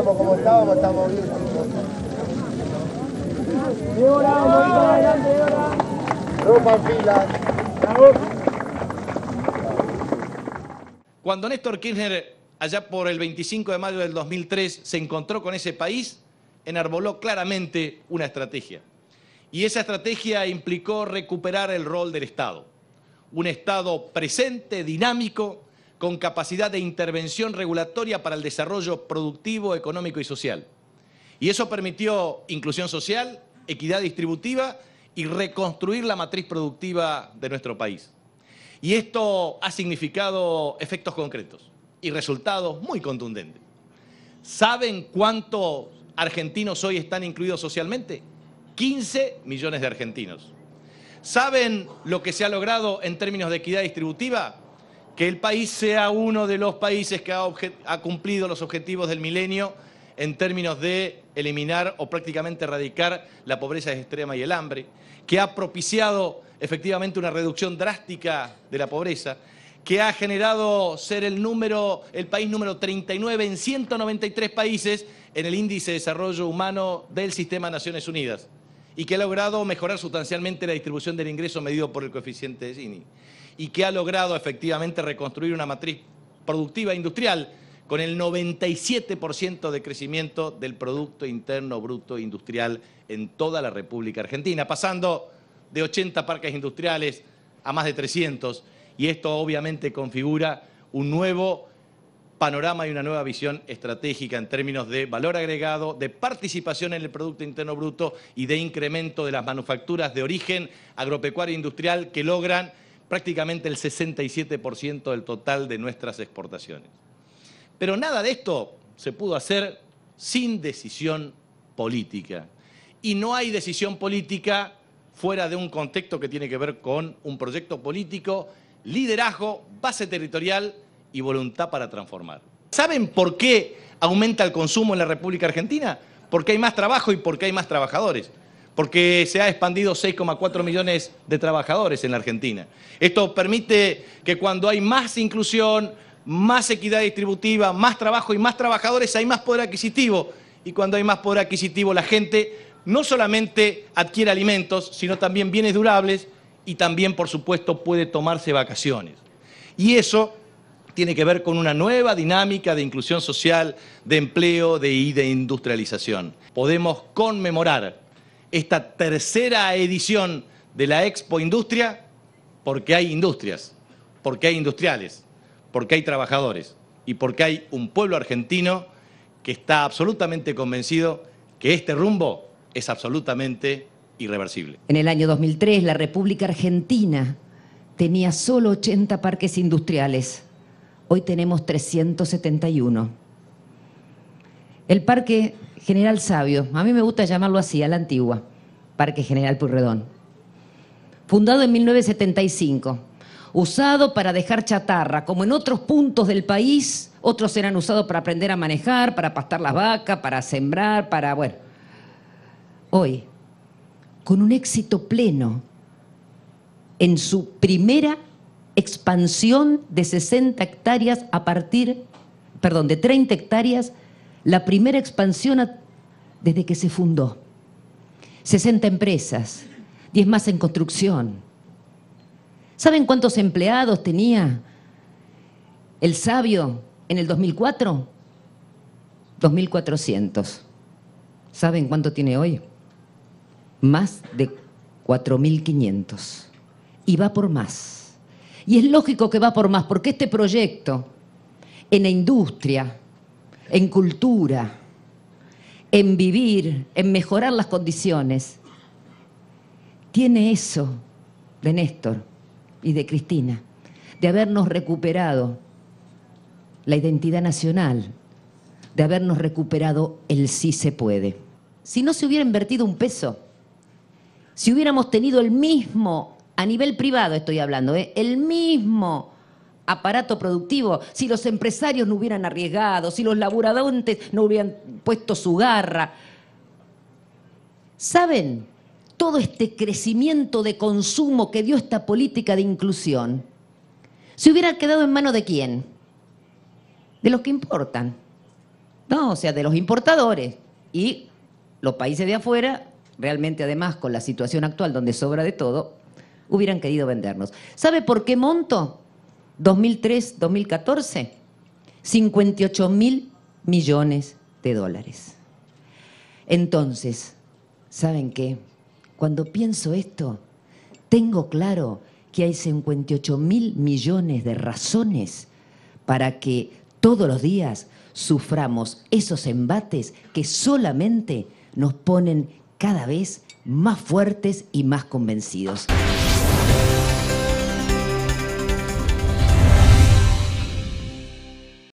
como estábamos, estamos Cuando Néstor Kirchner, allá por el 25 de mayo del 2003, se encontró con ese país, enarboló claramente una estrategia. Y esa estrategia implicó recuperar el rol del Estado. Un Estado presente, dinámico, con capacidad de intervención regulatoria para el desarrollo productivo, económico y social. Y eso permitió inclusión social, equidad distributiva y reconstruir la matriz productiva de nuestro país. Y esto ha significado efectos concretos y resultados muy contundentes. ¿Saben cuántos argentinos hoy están incluidos socialmente? 15 millones de argentinos. ¿Saben lo que se ha logrado en términos de equidad distributiva? que el país sea uno de los países que ha, cumplido los objetivos del milenio en términos de eliminar o prácticamente erradicar la pobreza extrema y el hambre, que ha propiciado efectivamente una reducción drástica de la pobreza, que ha generado ser el número, el país número 39 en 193 países en el índice de desarrollo humano del sistema Naciones Unidas y que ha logrado mejorar sustancialmente la distribución del ingreso medido por el coeficiente de Gini y que ha logrado efectivamente reconstruir una matriz productiva e industrial con el 97% de crecimiento del Producto Interno Bruto Industrial en toda la República Argentina, pasando de 80 parques industriales a más de 300, y esto obviamente configura un nuevo panorama y una nueva visión estratégica en términos de valor agregado, de participación en el Producto Interno Bruto y de incremento de las manufacturas de origen agropecuario e industrial que logran prácticamente el 67% del total de nuestras exportaciones. Pero nada de esto se pudo hacer sin decisión política. Y no hay decisión política fuera de un contexto que tiene que ver con un proyecto político, liderazgo, base territorial y voluntad para transformar. ¿Saben por qué aumenta el consumo en la República Argentina? Porque hay más trabajo y porque hay más trabajadores porque se ha expandido 6,4 millones de trabajadores en la Argentina. Esto permite que cuando hay más inclusión, más equidad distributiva, más trabajo y más trabajadores, hay más poder adquisitivo. Y cuando hay más poder adquisitivo, la gente no solamente adquiere alimentos, sino también bienes durables y también, por supuesto, puede tomarse vacaciones. Y eso tiene que ver con una nueva dinámica de inclusión social, de empleo y de industrialización. Podemos conmemorar esta tercera edición de la Expo Industria porque hay industrias, porque hay industriales, porque hay trabajadores y porque hay un pueblo argentino que está absolutamente convencido que este rumbo es absolutamente irreversible. En el año 2003 la República Argentina tenía solo 80 parques industriales. Hoy tenemos 371. El Parque General Sabio, a mí me gusta llamarlo así, a la antigua, Parque General Purredón. Fundado en 1975, usado para dejar chatarra, como en otros puntos del país, otros eran usados para aprender a manejar, para pastar las vacas, para sembrar, para, bueno. Hoy, con un éxito pleno, en su primera expansión de 60 hectáreas a partir, perdón, de 30 hectáreas la primera expansión desde que se fundó. 60 empresas, 10 más en construcción. ¿Saben cuántos empleados tenía el sabio en el 2004? 2.400. ¿Saben cuánto tiene hoy? Más de 4.500. Y va por más. Y es lógico que va por más, porque este proyecto en la industria, en cultura, en vivir, en mejorar las condiciones. Tiene eso de Néstor y de Cristina, de habernos recuperado la identidad nacional, de habernos recuperado el sí se puede. Si no se hubiera invertido un peso, si hubiéramos tenido el mismo, a nivel privado estoy hablando, ¿eh? el mismo aparato productivo, si los empresarios no hubieran arriesgado, si los laburadores no hubieran puesto su garra. ¿Saben? Todo este crecimiento de consumo que dio esta política de inclusión, se hubiera quedado en manos de quién? De los que importan. No, o sea, de los importadores. Y los países de afuera, realmente además con la situación actual donde sobra de todo, hubieran querido vendernos. ¿Sabe por qué monto? 2003-2014, 58 mil millones de dólares. Entonces, ¿saben qué? Cuando pienso esto, tengo claro que hay 58 mil millones de razones para que todos los días suframos esos embates que solamente nos ponen cada vez más fuertes y más convencidos.